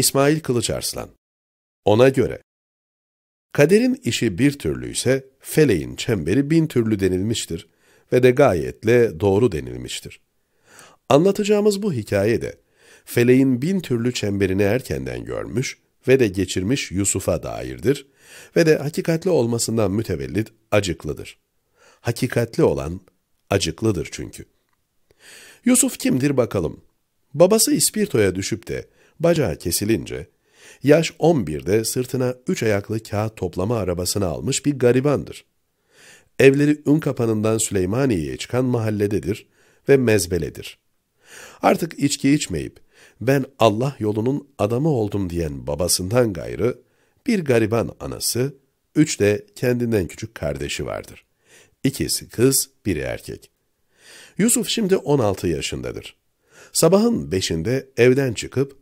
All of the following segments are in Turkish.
İsmail Kılıçarslan. Ona göre, kaderin işi bir türlü ise feleğin çemberi bin türlü denilmiştir ve de gayetle doğru denilmiştir. Anlatacağımız bu hikaye de feleğin bin türlü çemberini erkenden görmüş ve de geçirmiş Yusuf'a dairdir ve de hakikatli olmasından mütevellit acıklıdır. Hakikatli olan acıklıdır çünkü. Yusuf kimdir bakalım? Babası İspirto'ya düşüp de Bacağı kesilince, yaş 11'de sırtına üç ayaklı kağıt toplama arabasını almış bir garibandır. Evleri kapanından Süleymaniye'ye çıkan mahallededir ve mezbeledir. Artık içki içmeyip, ben Allah yolunun adamı oldum diyen babasından gayrı, bir gariban anası, üç de kendinden küçük kardeşi vardır. İkisi kız, biri erkek. Yusuf şimdi 16 yaşındadır. Sabahın beşinde evden çıkıp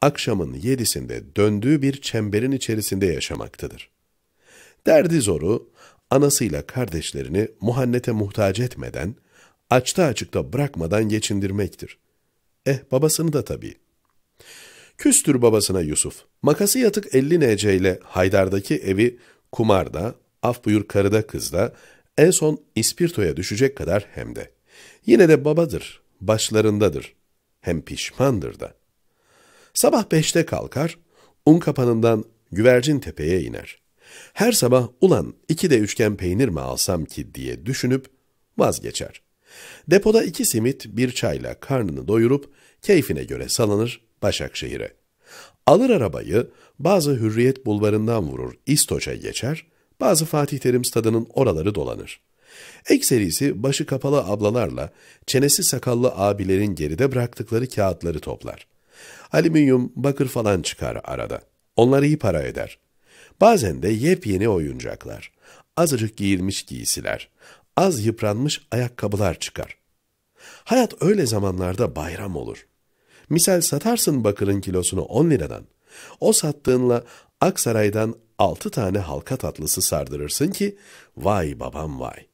akşamın yedisinde döndüğü bir çemberin içerisinde yaşamaktadır. Derdi zoru, anasıyla kardeşlerini muhannete muhtaç etmeden, açta açıkta bırakmadan geçindirmektir. Eh babasını da tabii. Küstür babasına Yusuf. Makası yatık 50 NC ile Haydar'daki evi kumarda, af buyur karıda kızda, en son ispirtoya düşecek kadar hem de. Yine de babadır, başlarındadır. Hem pişmandır da. Sabah beşte kalkar, un kapanından güvercin tepeye iner. Her sabah ulan iki de üçgen peynir mi alsam ki diye düşünüp vazgeçer. Depoda iki simit bir çayla karnını doyurup keyfine göre salınır Başakşehir'e. Alır arabayı bazı Hürriyet bulvarından vurur İstoç'a geçer, bazı Fatih Terim stadının oraları dolanır. Ekserisi başı kapalı ablalarla çenesi sakallı abilerin geride bıraktıkları kağıtları toplar. Alüminyum, bakır falan çıkar arada. Onlar iyi para eder. Bazen de yepyeni oyuncaklar, azıcık giyilmiş giysiler, az yıpranmış ayakkabılar çıkar. Hayat öyle zamanlarda bayram olur. Misal satarsın bakırın kilosunu 10 liradan. O sattığınla Aksaray'dan 6 tane halka tatlısı sardırırsın ki vay babam vay.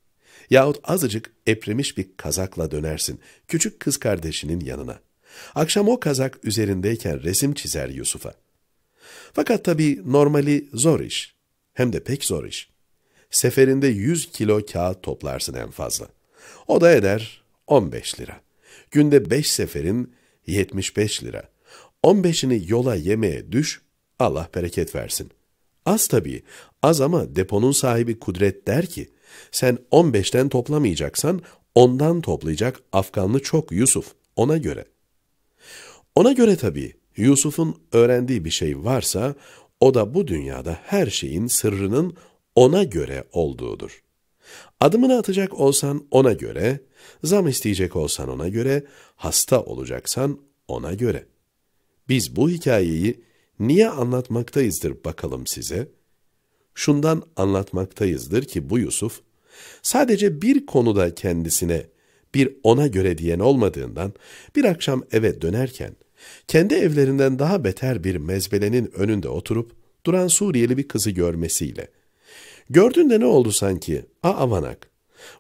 Yahut azıcık eprimiş bir kazakla dönersin küçük kız kardeşinin yanına. Akşam o kazak üzerindeyken resim çizer Yusuf'a. Fakat tabii normali zor iş. Hem de pek zor iş. Seferinde 100 kilo kağıt toplarsın en fazla. O da eder 15 lira. Günde 5 seferin 75 lira. 15'ini yola yemeğe düş, Allah bereket versin. Az tabii, az ama deponun sahibi Kudret der ki, sen 15'ten toplamayacaksan, ondan toplayacak Afganlı çok Yusuf, ona göre. Ona göre tabi Yusuf'un öğrendiği bir şey varsa o da bu dünyada her şeyin sırrının ona göre olduğudur. Adımını atacak olsan ona göre, zam isteyecek olsan ona göre, hasta olacaksan ona göre. Biz bu hikayeyi niye anlatmaktayızdır bakalım size? Şundan anlatmaktayızdır ki bu Yusuf, sadece bir konuda kendisine bir ona göre diyen olmadığından bir akşam eve dönerken kendi evlerinden daha beter bir mezbelenin önünde oturup duran Suriyeli bir kızı görmesiyle. Gördün de ne oldu sanki? A avanak.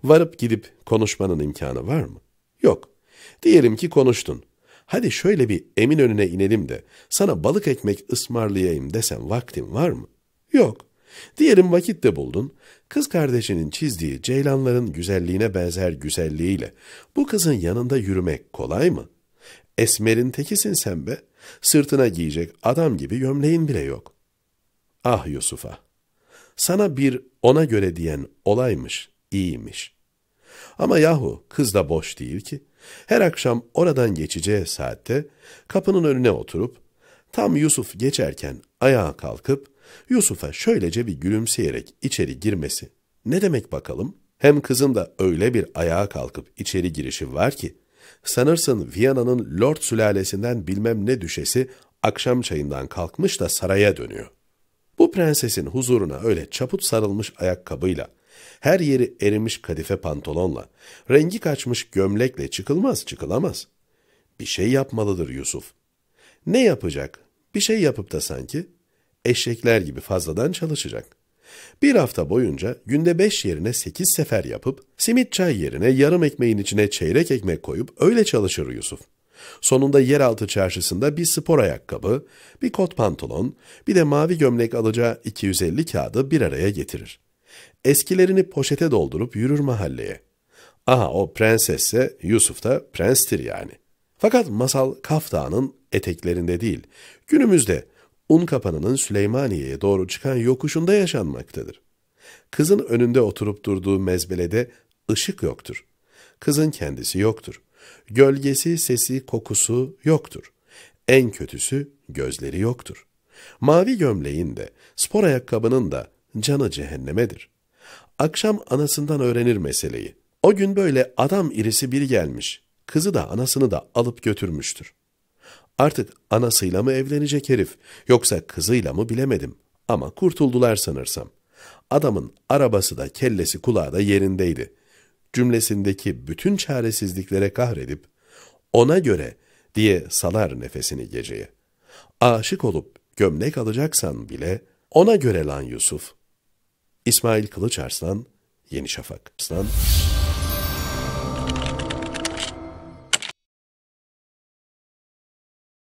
Varıp gidip konuşmanın imkanı var mı? Yok. Diyelim ki konuştun. Hadi şöyle bir emin önüne inelim de sana balık ekmek ısmarlayayım desem vaktin var mı? Yok. Diyelim vakit de buldun. Kız kardeşinin çizdiği ceylanların güzelliğine benzer güzelliğiyle bu kızın yanında yürümek kolay mı? Esmer'in tekisin sen be. Sırtına giyecek adam gibi gömleğin bile yok. Ah Yusuf'a. Sana bir ona göre diyen olaymış, iyiymiş. Ama yahu kız da boş değil ki. Her akşam oradan geçeceği saatte kapının önüne oturup tam Yusuf geçerken ayağa kalkıp Yusuf'a şöylece bir gülümseyerek içeri girmesi. Ne demek bakalım? Hem kızın da öyle bir ayağa kalkıp içeri girişi var ki Sanırsın Viyana'nın Lord sülalesinden bilmem ne düşesi akşam çayından kalkmış da saraya dönüyor. Bu prensesin huzuruna öyle çaput sarılmış ayakkabıyla, her yeri erimiş kadife pantolonla, rengi kaçmış gömlekle çıkılmaz çıkılamaz. Bir şey yapmalıdır Yusuf. Ne yapacak? Bir şey yapıp da sanki eşekler gibi fazladan çalışacak. Bir hafta boyunca günde 5 yerine 8 sefer yapıp, simit çay yerine yarım ekmeğin içine çeyrek ekmek koyup öyle çalışır Yusuf. Sonunda yeraltı çarşısında bir spor ayakkabı, bir kot pantolon, bir de mavi gömlek alacağı 250 kağıdı bir araya getirir. Eskilerini poşete doldurup yürür mahalleye. Aha o prensesse, Yusuf da prenstir yani. Fakat masal Kaf Dağı'nın eteklerinde değil, günümüzde Un kapanının Süleymaniye'ye doğru çıkan yokuşunda yaşanmaktadır. Kızın önünde oturup durduğu mezbelede ışık yoktur. Kızın kendisi yoktur. Gölgesi, sesi, kokusu yoktur. En kötüsü gözleri yoktur. Mavi gömleğin de, spor ayakkabının da canı cehennemedir. Akşam anasından öğrenir meseleyi. O gün böyle adam irisi bir gelmiş, kızı da anasını da alıp götürmüştür. Artık anasıyla mı evlenecek herif, yoksa kızıyla mı bilemedim. Ama kurtuldular sanırsam. Adamın arabası da kellesi kulağı da yerindeydi. Cümlesindeki bütün çaresizliklere kahredip, ona göre diye salar nefesini geceye. Aşık olup gömlek alacaksan bile, ona göre lan Yusuf. İsmail Kılıçarslan, Yeni Şafak. Arslan.